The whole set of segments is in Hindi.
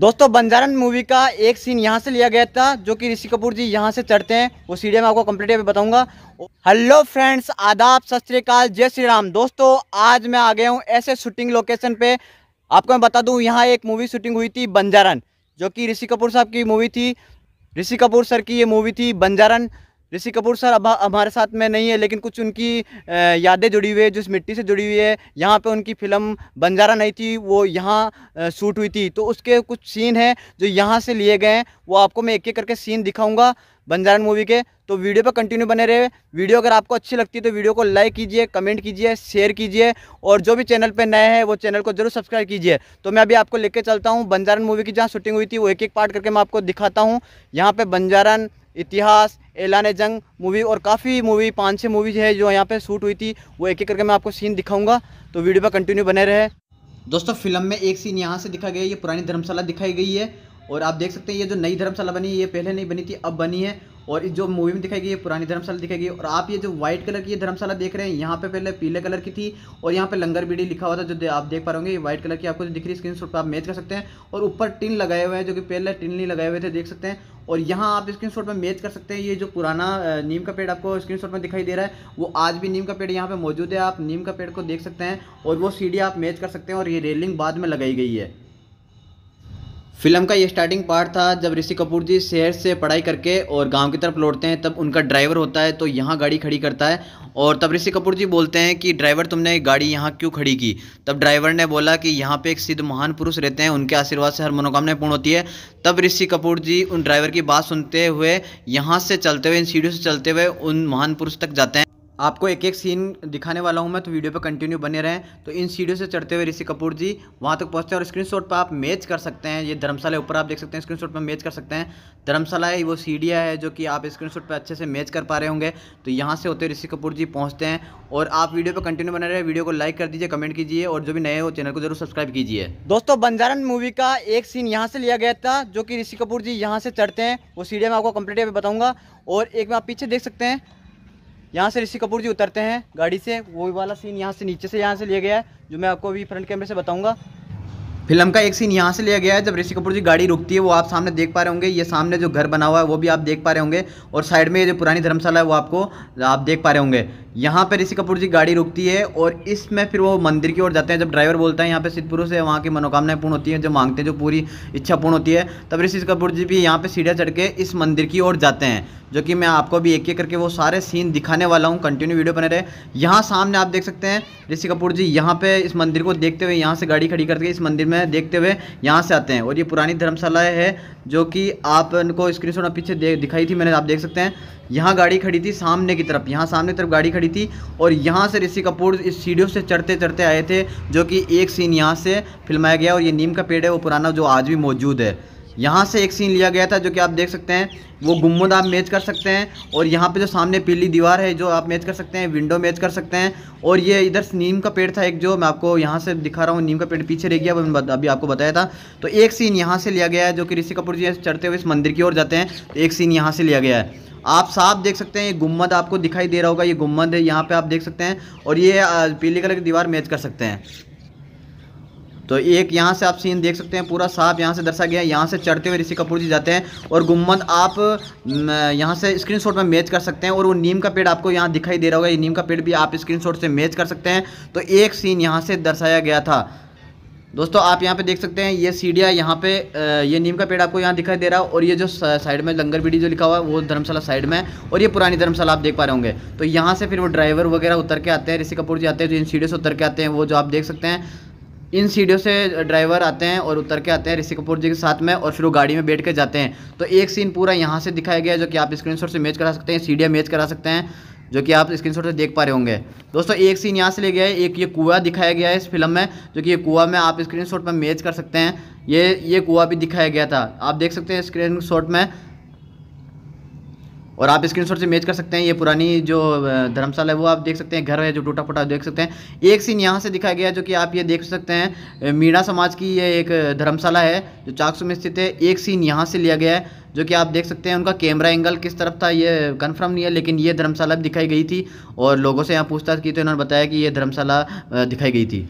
दोस्तों बंजारन मूवी का एक सीन यहाँ से लिया गया था जो कि ऋषि कपूर जी यहाँ से चढ़ते हैं वो सीढ़िया मैं आपको कंप्लीट बताऊंगा हेलो फ्रेंड्स आदाब सत श्रीकाल जय श्री राम दोस्तों आज मैं आ गया हूँ ऐसे शूटिंग लोकेशन पे आपको मैं बता दूँ यहाँ एक मूवी शूटिंग हुई थी बंजारन जो कि ऋषि कपूर साहब की मूवी थी ऋषि कपूर सर की ये मूवी थी बंजारन ऋषि कपूर सर अब हमारे साथ में नहीं है लेकिन कुछ उनकी यादें जुड़ी हुई है जिस मिट्टी से जुड़ी हुई है यहाँ पे उनकी फिल्म बंजारा नहीं थी वो यहाँ शूट हुई थी तो उसके कुछ सीन हैं जो यहाँ से लिए गए हैं वो आपको मैं एक एक करके सीन दिखाऊंगा बंजारन मूवी के तो वीडियो पर कंटिन्यू बने रहे वीडियो अगर आपको अच्छी लगती है तो वीडियो को लाइक कीजिए कमेंट कीजिए शेयर कीजिए और जो भी चैनल पर नए हैं वो चैनल को जरूर सब्सक्राइब कीजिए तो मैं अभी आपको लेके चलता हूँ बंजारन मूवी की जहाँ शूटिंग हुई थी वो एक एक पार्ट करके मैं आपको दिखाता हूँ यहाँ पर बंजारन इतिहास एलान जंग मूवी और काफ़ी मूवी पाँच छः मूवीज़ है जो यहाँ पे शूट हुई थी वो एक एक करके मैं आपको सीन दिखाऊंगा तो वीडियो पर कंटिन्यू बने रहे दोस्तों फिल्म में एक सीन यहाँ से दिखाई गई ये पुरानी धर्मशाला दिखाई गई है और आप देख सकते हैं ये जो नई धर्मशाला बनी है ये पहले नहीं बनी थी अब बनी है और जो मूवी में दिखाई गई है पुरानी धर्मशाला दिखाई गई है और आप ये जो व्हाइट कलर की धर्मशाला देख रहे हैं यहाँ पे पहले पीले कलर की थी और यहाँ पे लंगर बीड़ी लिखा हुआ था जो आप देख पा रहे ये व्हाइट कलर की आपको जो दिख रही है स्क्रीन पर आप मैच कर सकते हैं और ऊपर टिन लगाए हुए हैं जो कि पहले टिन नहीं लगाए हुए थे देख सकते हैं और यहाँ आप शॉट में मैच कर सकते हैं ये जो पुराना नीम का पेड़ आपको शॉट में दिखाई दे रहा है वो आज भी नीम का पेड़ यहाँ पे मौजूद है आप नीम का पेड़ को देख सकते हैं और वो सीढ़ी आप मैच कर सकते हैं और ये रेलिंग बाद में लगाई गई है फिल्म का ये स्टार्टिंग पार्ट था जब ऋषि कपूर जी शहर से पढ़ाई करके और गांव की तरफ लौटते हैं तब उनका ड्राइवर होता है तो यहाँ गाड़ी खड़ी करता है और तब ऋषि कपूर जी बोलते हैं कि ड्राइवर तुमने गाड़ी यहाँ क्यों खड़ी की तब ड्राइवर ने बोला कि यहाँ पे एक सिद्ध महान पुरुष रहते हैं उनके आशीर्वाद से हर मनोकामना पूर्ण होती है तब ऋषि कपूर जी उन ड्राइवर की बात सुनते हुए यहाँ से चलते हुए इन सीढ़ियों से चलते हुए उन महान पुरुष तक जाते हैं आपको एक एक सीन दिखाने वाला हूँ मैं तो वीडियो पर कंटिन्यू बने रहें तो इन सीढ़ियों से चढ़ते हुए ऋषि कपूर जी वहाँ तक पहुँचते हैं और स्क्रीनशॉट पर आप मैच कर सकते हैं ये धर्मशाला ऊपर आप देख सकते हैं स्क्रीनशॉट पर मैच कर सकते हैं धर्मशाला है वो सीढ़िया है जो कि आप स्क्रीनशॉट पर अच्छे से मैच कर पा रहे होंगे तो यहाँ से होते ऋषि कपूर जी पहुँचते हैं और आप वीडियो पर कंटिन्यू बने रहे वीडियो को लाइक कर दीजिए कमेंट कीजिए और जो भी नए हो चैनल को जरूर सब्सक्राइब कीजिए दोस्तों बंजारन मूवी का एक सीन यहाँ से लिया गया था जो कि ऋषि कपूर जी यहाँ से चढ़ते हैं वो सीढ़िया मैं आपको कंप्लीट बताऊँगा और एक में आप पीछे देख सकते हैं यहाँ से ऋषि कपूर जी उतरते हैं गाड़ी से वो वाला सीन यहाँ से नीचे से यहाँ से लिया गया है जो मैं आपको अभी फ्रंट कैमरे से बताऊंगा फिल्म का एक सीन यहाँ से लिया गया है जब ऋषि कपूर जी गाड़ी रुकती है वो आप सामने देख पा रहे होंगे ये सामने जो घर बना हुआ है वो भी आप देख पा रहे होंगे और साइड में ये जो पुरानी धर्मशाला है वो आपको आप देख पा रहे होंगे यहाँ पर ऋषि कपूर जी गाड़ी रुकती है और इसमें फिर वो मंदिर की ओर जाते हैं जब ड्राइवर बोलता है यहाँ पे सिद्धपुरुष है वहाँ की मनोकामनाएं पूर्ण होती हैं जो मांगते हैं जो पूरी इच्छा पूर्ण होती है तब ऋषि कपूर जी भी यहाँ पे सीढ़ियाँ चढ़ के इस मंदिर की ओर जाते हैं जो कि मैं आपको भी एक एक करके वो सारे सीन दिखाने वाला हूँ कंटिन्यू वीडियो बने रहे यहाँ सामने आप देख सकते हैं ऋषि कपूर जी यहाँ पे इस मंदिर को देखते हुए यहाँ से गाड़ी खड़ी करके इस मंदिर में देखते हुए यहाँ से आते हैं और ये पुरानी धर्मशाला है जो कि इनको स्क्रीनशॉट में पीछे दे, दिखाई थी मैंने आप देख सकते हैं यहाँ गाड़ी खड़ी थी सामने की तरफ यहाँ सामने की तरफ गाड़ी खड़ी थी और यहाँ से ऋषि कपूर इस सीढ़ियों से चढ़ते चढ़ते आए थे जो कि एक सीन यहाँ से फिल्माया गया और ये नीम का पेड़ है वो पुराना जो आज भी मौजूद है यहाँ से एक सीन लिया गया था जो कि आप देख सकते हैं वो गुम्बद आप मैच कर सकते हैं और यहाँ पे जो सामने पीली दीवार है जो आप मैच कर सकते हैं विंडो मैच कर सकते हैं और ये इधर नीम का पेड़ था एक जो मैं आपको यहाँ से दिखा रहा हूँ नीम का पेड़ पीछे रह गया मैंने अभी आपको बताया था तो एक सीन यहाँ से लिया गया है जो कि ऋषि कपूर जी चढ़ते हुए इस मंदिर की ओर जाते हैं तो एक सीन यहाँ से लिया गया है आप साफ देख सकते हैं ये गुम्बद आपको दिखाई दे रहा होगा ये गुम्बद है यहाँ पे आप देख सकते हैं और ये पीले कलर की दीवार मैच कर सकते हैं तो एक यहाँ से आप सीन देख सकते हैं पूरा साफ यहाँ से दर्शा गया है यहाँ से चढ़ते हुए ऋषि कपूर जी जाते हैं और गुम्बद आप यहाँ से स्क्रीनशॉट में मैच कर सकते हैं और वो नीम का पेड़ आपको यहाँ दिखाई दे रहा होगा ये नीम का पेड़ भी आप स्क्रीनशॉट से मैच कर सकते हैं तो एक सीन यहाँ से दर्शाया गया था दोस्तों आप यहाँ पे देख सकते हैं ये सीढ़िया यहाँ पे ये नीम का पेड़ आपको यहाँ दिखाई दे रहा है और ये जो साइड में लंगर बीड़ी जो लिखा हुआ है वो धर्मशाला साइड में है और ये पुरानी धर्मशाला आप देख पा रहे होंगे तो यहाँ से फिर वो ड्राइवर वगैरह उतर के आते हैं ऋषि कपूर जी आते हैं जो इन सीढ़ियों से उतर के आते हैं वो जो आप देख सकते हैं इन सीढ़ियों से ड्राइवर आते हैं और उतर के आते हैं ऋषि कपूर जी के साथ में और फिर वो गाड़ी में बैठ के जाते हैं तो एक सीन पूरा यहाँ से दिखाया गया है जो कि आप स्क्रीनशॉट से मैच करा सकते हैं सीढ़ियाँ मैच करा सकते हैं जो कि आप स्क्रीनशॉट से देख पा रहे होंगे दोस्तों एक सीन यहाँ से ले गया है एक ये कुआ दिखाया गया है इस फिल्म में जो कि ये कुआ में आप स्क्रीन में मैच कर सकते हैं ये ये कुआ भी दिखाया गया था आप देख सकते हैं स्क्रीन में और आप स्क्रीन से मैच कर सकते हैं ये पुरानी जो धर्मशाला है वो आप देख सकते हैं घर है जो टूटा फूटा देख सकते हैं एक सीन यहाँ से दिखाया गया जो कि आप ये देख सकते हैं मीणा समाज की ये एक धर्मशाला है जो चाकसू में स्थित है एक सीन यहाँ से लिया गया है जो कि आप देख सकते हैं उनका कैमरा एंगल किस तरफ था ये कंफर्म नहीं है लेकिन ये धर्मशाला दिखाई गई थी और लोगों से यहाँ पूछताछ की तो इन्होंने बताया कि ये धर्मशाला दिखाई गई थी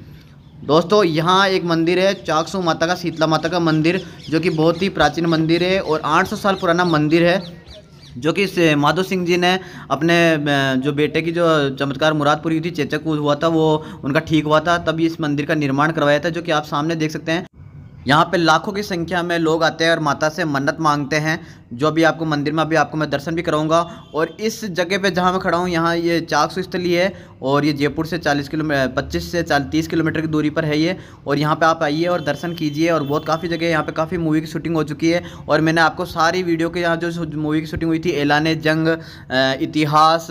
दोस्तों यहाँ एक मंदिर है चाकसू माता का शीतला माता का मंदिर जो कि बहुत ही प्राचीन मंदिर है और 800 साल पुराना मंदिर है जो कि माधो सिंह जी ने अपने जो बेटे की जो चमत्कार मुरादपुरी थी चेचक हुआ था वो उनका ठीक हुआ था तभी इस मंदिर का निर्माण करवाया था जो कि आप सामने देख सकते हैं यहाँ पे लाखों की संख्या में लोग आते हैं और माता से मन्नत मांगते हैं जो भी आपको मंदिर में अभी आपको मैं दर्शन भी कराऊंगा और इस जगह पे जहाँ मैं खड़ा हूँ यहाँ ये चाकसू स्थली है और ये जयपुर से 40 किलोमीटर 25 से तीस किलोमीटर की दूरी पर है ये और यहाँ पे आप आइए और दर्शन कीजिए और बहुत काफ़ी जगह यहाँ पे काफ़ी मूवी की शूटिंग हो चुकी है और मैंने आपको सारी वीडियो के यहाँ जो मूवी की शूटिंग हुई थी एलान जंग इतिहास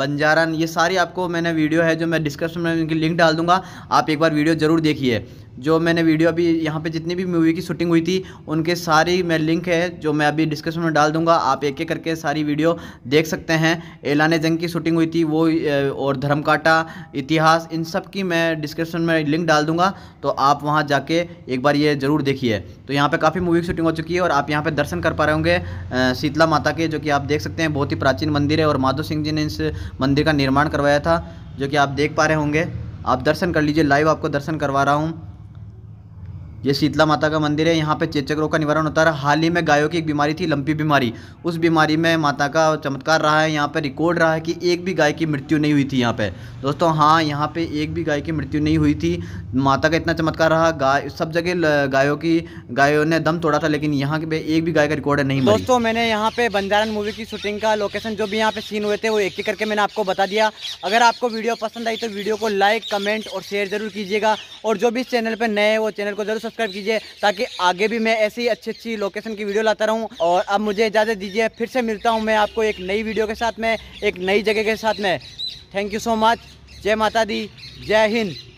बंजारन ये सारी आपको मैंने वीडियो है जो मैं डिस्क्रिप्शन में उनकी लिंक डाल दूँगा आप एक बार वीडियो ज़रूर देखिए जो मैंने वीडियो अभी यहाँ पे जितनी भी मूवी की शूटिंग हुई थी उनके सारी मैं लिंक है जो मैं अभी डिस्कशन डिस्क्रिप्शन में डाल दूंगा आप एक एक करके सारी वीडियो देख सकते हैं एलान जंग की शूटिंग हुई थी वो और धर्मकाटा इतिहास इन सब की मैं डिस्क्रिप्शन में लिंक डाल दूंगा तो आप वहाँ जाके एक बार ये ज़रूर देखिए तो यहाँ पर काफ़ी मूवी शूटिंग हो चुकी है और आप यहाँ पर दर्शन कर पा रहे होंगे शीतला माता के जो कि आप देख सकते हैं बहुत ही प्राचीन मंदिर है और माधो सिंह जी ने इस मंदिर का निर्माण करवाया था जो कि आप देख पा रहे होंगे आप दर्शन कर लीजिए लाइव आपको दर्शन करवा रहा हूँ ये शीतला माता का मंदिर है यहाँ पे चेचक रोग का निवारण होता है हाल ही में गायों की एक बीमारी थी लंपी बीमारी उस बीमारी में माता का चमत्कार रहा है यहाँ पे रिकॉर्ड रहा है कि एक भी गाय की मृत्यु नहीं हुई थी यहाँ पे दोस्तों हाँ यहाँ पे एक भी गाय की मृत्यु नहीं हुई थी माता का इतना चमत्कार रहा गाय सब जगह गायों की गायों ने दम तोड़ा था लेकिन यहाँ पे एक भी गाय का रिकॉर्ड नहीं दोस्तों मैंने यहाँ पे बंजारन मूवी की शूटिंग का लोकेशन जो भी यहाँ पे सीन हुए थे वो एक एक करके मैंने आपको बता दिया अगर आपको वीडियो पसंद आई तो वीडियो को लाइक कमेंट और शेयर जरूर कीजिएगा और जो भी चैनल पर नए वो चैनल को जरूर सब्सक्राइब कीजिए ताकि आगे भी मैं ऐसी अच्छी अच्छी लोकेशन की वीडियो लाता रहूँ और अब मुझे इजाज़त दीजिए फिर से मिलता हूँ मैं आपको एक नई वीडियो के साथ में एक नई जगह के साथ में थैंक यू सो मच जय माता दी जय हिंद